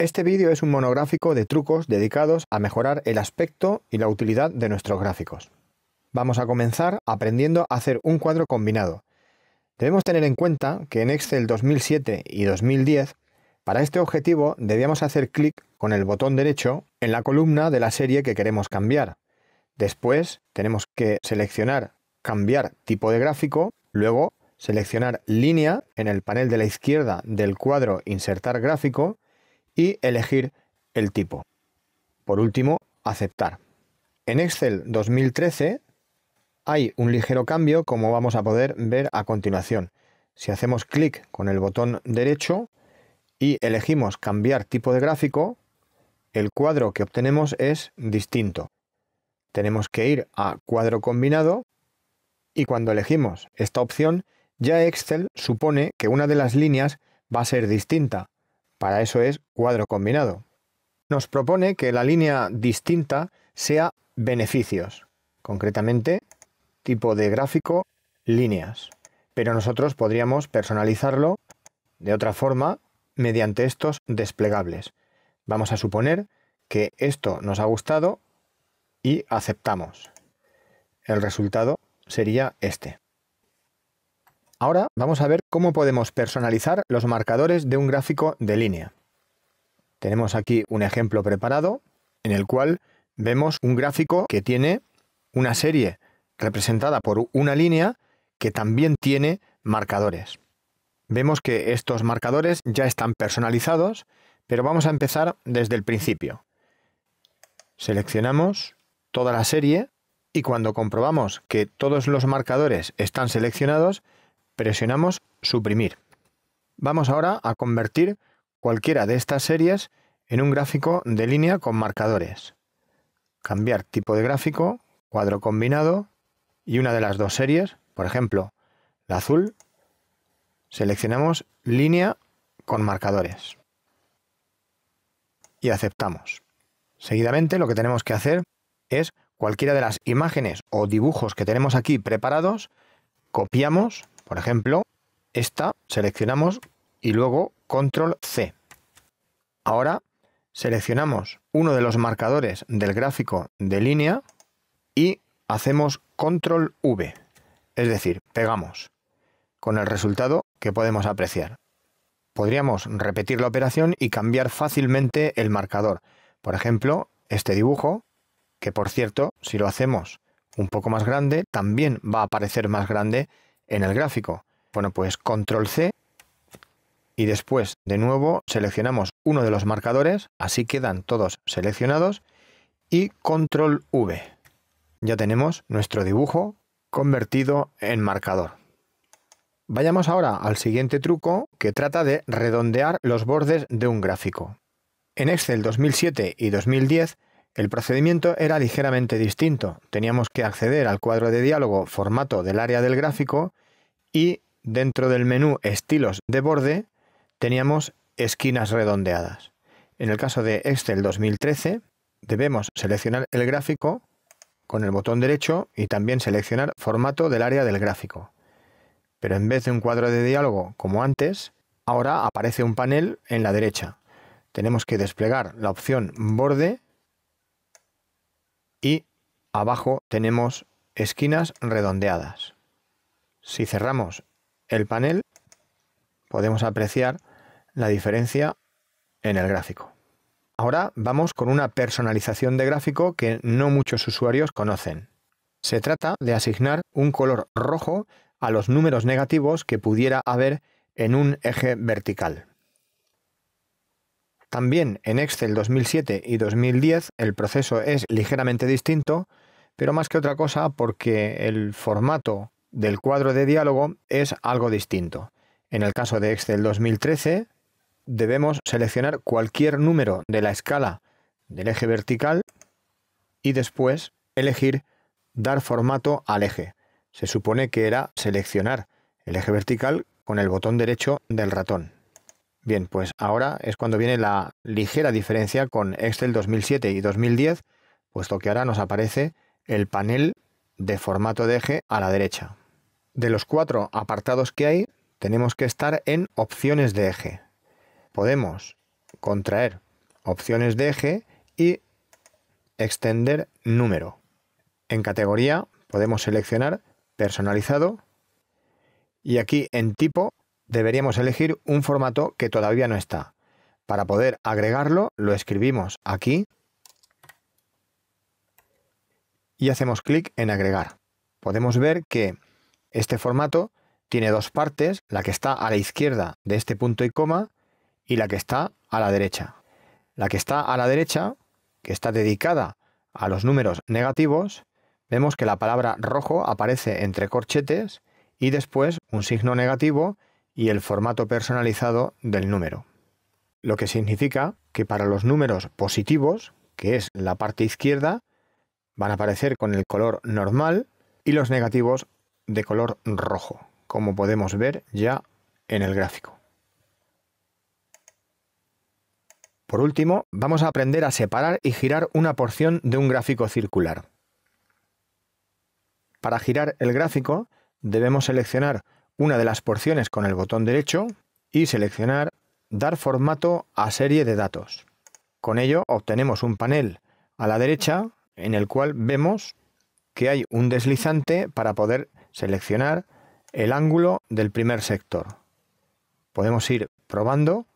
Este vídeo es un monográfico de trucos dedicados a mejorar el aspecto y la utilidad de nuestros gráficos. Vamos a comenzar aprendiendo a hacer un cuadro combinado. Debemos tener en cuenta que en Excel 2007 y 2010, para este objetivo debíamos hacer clic con el botón derecho en la columna de la serie que queremos cambiar. Después tenemos que seleccionar Cambiar tipo de gráfico, luego seleccionar Línea en el panel de la izquierda del cuadro Insertar gráfico, y elegir el tipo. Por último, aceptar. En Excel 2013 hay un ligero cambio como vamos a poder ver a continuación. Si hacemos clic con el botón derecho y elegimos cambiar tipo de gráfico, el cuadro que obtenemos es distinto. Tenemos que ir a cuadro combinado y cuando elegimos esta opción ya Excel supone que una de las líneas va a ser distinta para eso es cuadro combinado. Nos propone que la línea distinta sea beneficios, concretamente tipo de gráfico, líneas. Pero nosotros podríamos personalizarlo de otra forma mediante estos desplegables. Vamos a suponer que esto nos ha gustado y aceptamos. El resultado sería este. Ahora vamos a ver cómo podemos personalizar los marcadores de un gráfico de línea. Tenemos aquí un ejemplo preparado en el cual vemos un gráfico que tiene una serie representada por una línea que también tiene marcadores. Vemos que estos marcadores ya están personalizados, pero vamos a empezar desde el principio. Seleccionamos toda la serie y cuando comprobamos que todos los marcadores están seleccionados, presionamos suprimir. Vamos ahora a convertir cualquiera de estas series en un gráfico de línea con marcadores. Cambiar tipo de gráfico, cuadro combinado y una de las dos series, por ejemplo, la azul, seleccionamos línea con marcadores y aceptamos. Seguidamente lo que tenemos que hacer es cualquiera de las imágenes o dibujos que tenemos aquí preparados, copiamos por ejemplo, esta seleccionamos y luego control C. Ahora seleccionamos uno de los marcadores del gráfico de línea y hacemos control V, es decir, pegamos con el resultado que podemos apreciar. Podríamos repetir la operación y cambiar fácilmente el marcador. Por ejemplo, este dibujo, que por cierto, si lo hacemos un poco más grande, también va a aparecer más grande en el gráfico. Bueno, pues control C y después de nuevo seleccionamos uno de los marcadores, así quedan todos seleccionados y control V. Ya tenemos nuestro dibujo convertido en marcador. Vayamos ahora al siguiente truco que trata de redondear los bordes de un gráfico. En Excel 2007 y 2010 el procedimiento era ligeramente distinto. Teníamos que acceder al cuadro de diálogo formato del área del gráfico y dentro del menú estilos de borde teníamos esquinas redondeadas. En el caso de Excel 2013 debemos seleccionar el gráfico con el botón derecho y también seleccionar formato del área del gráfico. Pero en vez de un cuadro de diálogo como antes, ahora aparece un panel en la derecha. Tenemos que desplegar la opción borde y abajo tenemos esquinas redondeadas. Si cerramos el panel, podemos apreciar la diferencia en el gráfico. Ahora vamos con una personalización de gráfico que no muchos usuarios conocen. Se trata de asignar un color rojo a los números negativos que pudiera haber en un eje vertical. También en Excel 2007 y 2010 el proceso es ligeramente distinto, pero más que otra cosa porque el formato del cuadro de diálogo es algo distinto. En el caso de Excel 2013, debemos seleccionar cualquier número de la escala del eje vertical y después elegir dar formato al eje. Se supone que era seleccionar el eje vertical con el botón derecho del ratón. Bien, pues ahora es cuando viene la ligera diferencia con Excel 2007 y 2010, puesto que ahora nos aparece el panel de formato de eje a la derecha de los cuatro apartados que hay, tenemos que estar en opciones de eje. Podemos contraer opciones de eje y extender número. En categoría podemos seleccionar personalizado y aquí en tipo deberíamos elegir un formato que todavía no está. Para poder agregarlo lo escribimos aquí y hacemos clic en agregar. Podemos ver que este formato tiene dos partes, la que está a la izquierda de este punto y coma y la que está a la derecha. La que está a la derecha, que está dedicada a los números negativos, vemos que la palabra rojo aparece entre corchetes y después un signo negativo y el formato personalizado del número. Lo que significa que para los números positivos, que es la parte izquierda, van a aparecer con el color normal y los negativos de color rojo, como podemos ver ya en el gráfico. Por último, vamos a aprender a separar y girar una porción de un gráfico circular. Para girar el gráfico, debemos seleccionar una de las porciones con el botón derecho y seleccionar Dar formato a serie de datos. Con ello obtenemos un panel a la derecha en el cual vemos que hay un deslizante para poder seleccionar el ángulo del primer sector. Podemos ir probando